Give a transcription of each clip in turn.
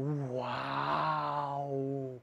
Uau!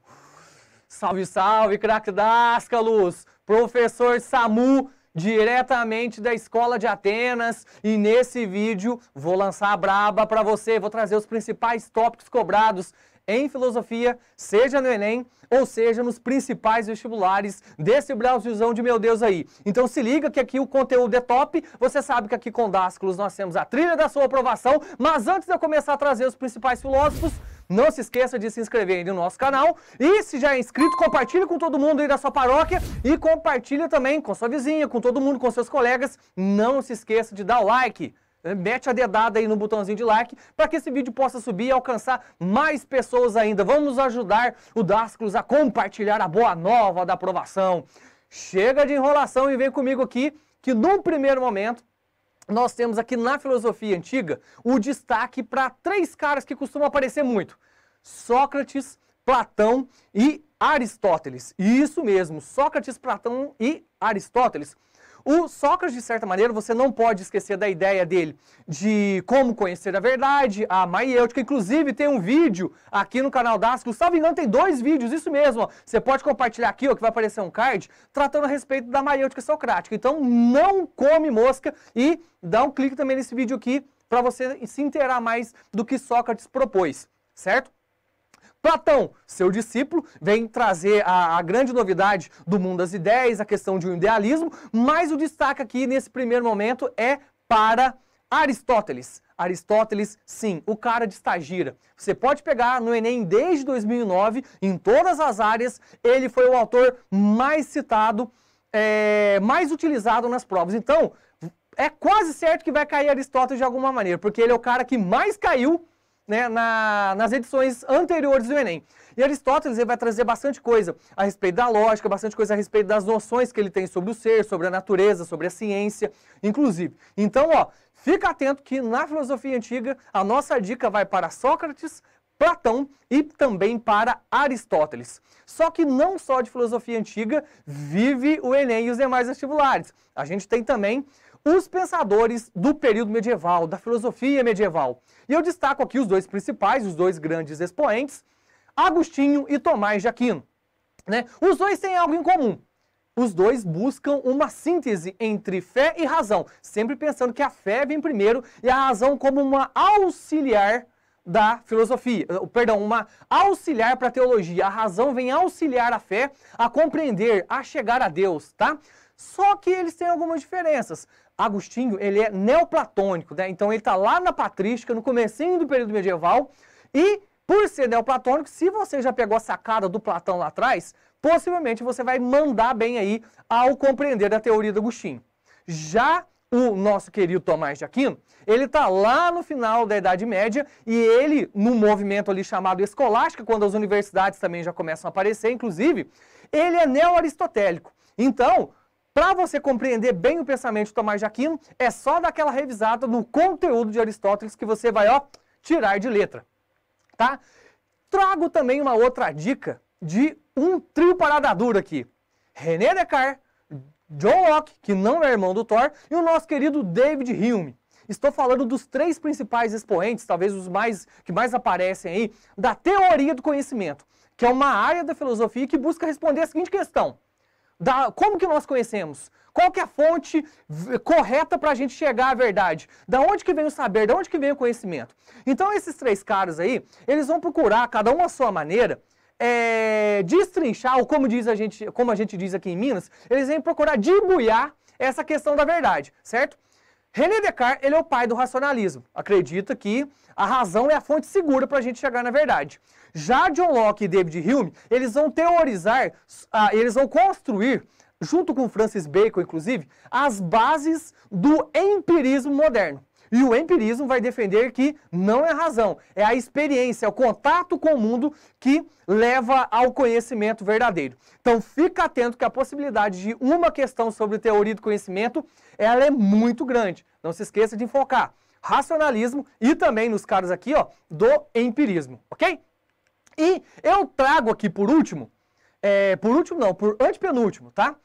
Salve, salve, craque Dascalos! Professor Samu, diretamente da Escola de Atenas. E nesse vídeo vou lançar a braba para você, vou trazer os principais tópicos cobrados em filosofia, seja no Enem ou seja nos principais vestibulares desse Brasilzão de meu Deus aí. Então se liga que aqui o conteúdo é top, você sabe que aqui com Dasculos nós temos a trilha da sua aprovação, mas antes de eu começar a trazer os principais filósofos, não se esqueça de se inscrever aí no nosso canal. E se já é inscrito, compartilhe com todo mundo aí da sua paróquia e compartilhe também com sua vizinha, com todo mundo, com seus colegas. Não se esqueça de dar o like. Eh, mete a dedada aí no botãozinho de like para que esse vídeo possa subir e alcançar mais pessoas ainda. Vamos ajudar o Dasclos a compartilhar a boa nova da aprovação. Chega de enrolação e vem comigo aqui que num primeiro momento nós temos aqui na filosofia antiga o destaque para três caras que costumam aparecer muito: Sócrates, Platão e Aristóteles. Isso mesmo, Sócrates, Platão e Aristóteles o Sócrates, de certa maneira, você não pode esquecer da ideia dele de como conhecer a verdade, a maiêutica. Inclusive, tem um vídeo aqui no canal da Asco. Salvo engano, tem dois vídeos, isso mesmo. Ó. Você pode compartilhar aqui, ó, que vai aparecer um card, tratando a respeito da maiêutica socrática. Então, não come mosca e dá um clique também nesse vídeo aqui para você se inteirar mais do que Sócrates propôs, certo? Platão, seu discípulo, vem trazer a, a, grande novidade do mundo das ideias, a questão de um idealismo, mas o destaque aqui nesse primeiro momento é para Aristóteles. Aristóteles, sim, o cara de estagira. Você pode pegar no Enem desde 2009, em todas as áreas, ele foi o autor mais citado, é, mais utilizado nas provas. Então, é quase certo que vai cair Aristóteles de alguma maneira, porque ele é o cara que mais caiu né, na, nas edições anteriores do Enem. E Aristóteles ele vai trazer bastante coisa a respeito da lógica, bastante coisa a respeito das noções que ele tem sobre o ser, sobre a natureza, sobre a ciência, inclusive. Então, ó, fica atento que na filosofia antiga a nossa dica vai para Sócrates, Platão e também para Aristóteles. Só que não só de filosofia antiga vive o Enem e os demais vestibulares. A gente tem também os pensadores do período medieval, da filosofia medieval. E eu destaco aqui os dois principais, os dois grandes expoentes, Agostinho e Tomás de Aquino. Né? Os dois têm algo em comum. Os dois buscam uma síntese entre fé e razão, sempre pensando que a fé vem primeiro e a razão como uma auxiliar da filosofia, eh, perdão, uma auxiliar para a teologia. A razão vem auxiliar a fé a compreender, a chegar a Deus, tá? Só que eles têm algumas diferenças. Agostinho, ele é neoplatônico, né? Então ele está lá na patrística, no comecinho do período medieval, e por ser neoplatônico, se você já pegou a sacada do Platão lá atrás, possivelmente você vai mandar bem aí ao compreender a teoria do Agostinho. Já o nosso querido Tomás de Aquino, ele está lá no final da Idade Média e ele, no movimento ali chamado escolástica, quando as universidades também já começam a aparecer, inclusive, ele é neo-aristotélico. Então, para você compreender bem o pensamento de Tomás de Aquino, é só daquela revisada no conteúdo de Aristóteles que você vai ó, tirar de letra. Tá? Trago também uma outra dica de um trio parada dura aqui. René Descartes, John Locke, que não é irmão do Thor, e o nosso querido David Hume. Estou falando dos três principais expoentes, talvez os mais que mais aparecem aí, da teoria do conhecimento, que é uma área da filosofia que busca responder a seguinte questão: da, como que nós conhecemos? Qual que é a fonte correta para a gente chegar à verdade? Da onde que vem o saber? Da onde que vem o conhecimento? Então esses três caras aí, eles vão procurar, cada um à sua maneira, é, destrinchar, ou como, diz a gente, como a gente diz aqui em Minas, eles vêm procurar dibuiar essa questão da verdade, certo? René Descartes, ele é o pai do racionalismo. Acredita que a razão é a fonte segura para a gente chegar na verdade. Já John Locke e David Hume, eles vão teorizar, ah, eles vão construir, junto com Francis Bacon, inclusive, as bases do empirismo moderno. E o empirismo vai defender que não é a razão, é a experiência, é o contato com o mundo que leva ao conhecimento verdadeiro. Então fica atento que a possibilidade de uma questão sobre teoria do conhecimento, ela é muito grande. Não se esqueça de enfocar racionalismo e também nos caras aqui, ó, do empirismo, OK? E eu trago aqui por último, é, por último não, por antepenúltimo, tá?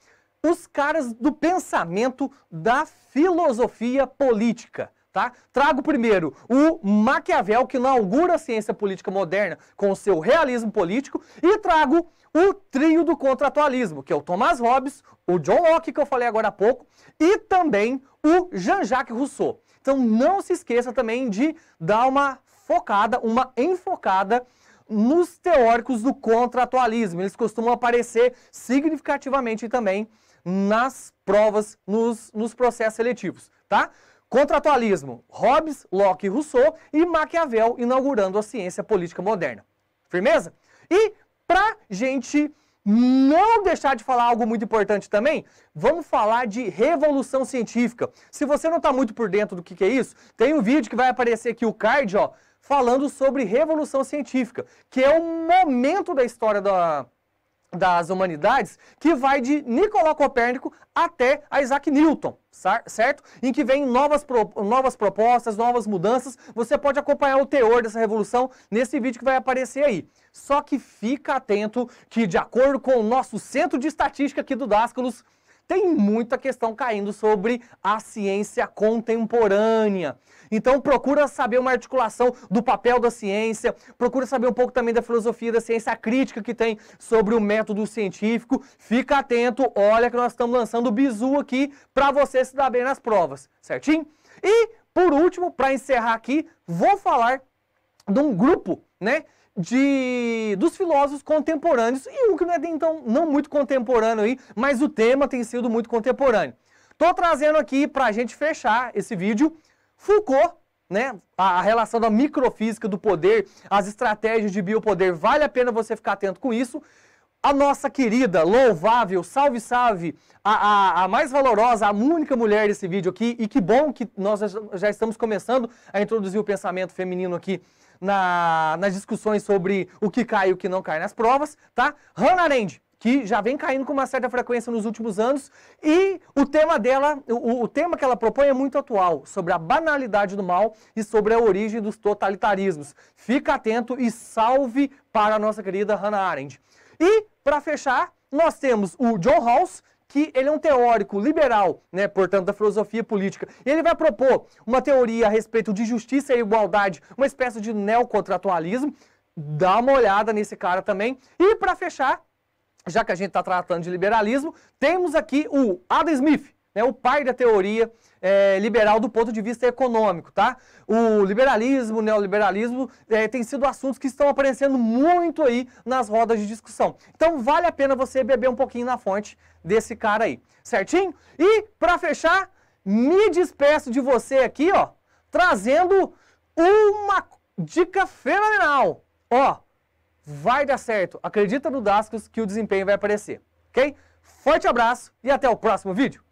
Os caras do pensamento da filosofia política. Tá? Trago primeiro o Maquiavel, que inaugura a ciência política moderna com o seu realismo político, e trago o trio do contratualismo, que é o Thomas Hobbes, o John Locke, que eu falei agora há pouco, e também o Jean-Jacques Rousseau. Então não se esqueça também de dar uma focada, uma enfocada nos teóricos do contratualismo. Eles costumam aparecer significativamente também nas provas, nos, nos processos seletivos, tá? Contratualismo, Hobbes, Locke e Rousseau e Maquiavel inaugurando a ciência política moderna. Firmeza? E pra gente não deixar de falar algo muito importante também, vamos falar de revolução científica. Se você não está muito por dentro do que, que é isso, tem um vídeo que vai aparecer aqui, o card, ó, falando sobre revolução científica, que é um momento da história da, das humanidades que vai de Nicolau Copérnico até Isaac Newton, certo? Em que vem novas, pro, novas propostas, novas mudanças. Você pode acompanhar o teor dessa revolução nesse vídeo que vai aparecer aí. Só que fica atento que, de acordo com o nosso centro de estatística aqui do Dasculus, tem muita questão caindo sobre a ciência contemporânea. Então procura saber uma articulação do papel da ciência, procura saber um pouco também da filosofia da ciência, crítica que tem sobre o método científico. Fica atento, olha que nós estamos lançando o bizu aqui para você se dar bem nas provas, certinho? E por último, para encerrar aqui, vou falar de um grupo, né, de dos filósofos contemporâneos e um que não é então não muito contemporâneo aí, mas o tema tem sido muito contemporâneo. Tô trazendo aqui para a gente fechar esse vídeo Foucault, né? A, a relação da microfísica do poder, as estratégias de biopoder, vale a pena você ficar atento com isso. A nossa querida, louvável, salve, salve, a, a, a, mais valorosa, a única mulher desse vídeo aqui. E que bom que nós já, já estamos começando a introduzir o pensamento feminino aqui na, nas discussões sobre o que cai e o que não cai nas provas, tá? Hannah Arendt, que já vem caindo com uma certa frequência nos últimos anos, e o tema dela, o, o tema que ela propõe é muito atual, sobre a banalidade do mal e sobre a origem dos totalitarismos. Fica atento e salve para a nossa querida Hannah Arendt. E, para fechar, nós temos o John Rawls, que ele é um teórico liberal, né, portanto, da filosofia política. E ele vai propor uma teoria a respeito de justiça e igualdade, uma espécie de neocontratualismo. Dá uma olhada nesse cara também. E para fechar, já que a gente está tratando de liberalismo, temos aqui o Adam Smith, né, o pai da teoria é, liberal do ponto de vista econômico, tá? O liberalismo, o neoliberalismo, é, tem sido assuntos que estão aparecendo muito aí nas rodas de discussão. Então vale a pena você beber um pouquinho na fonte desse cara aí, certinho? E para fechar, me despeço de você aqui, ó, trazendo uma dica fenomenal. Ó, vai dar certo. Acredita no Dascos que o desempenho vai aparecer, ok? Forte abraço e até o próximo vídeo.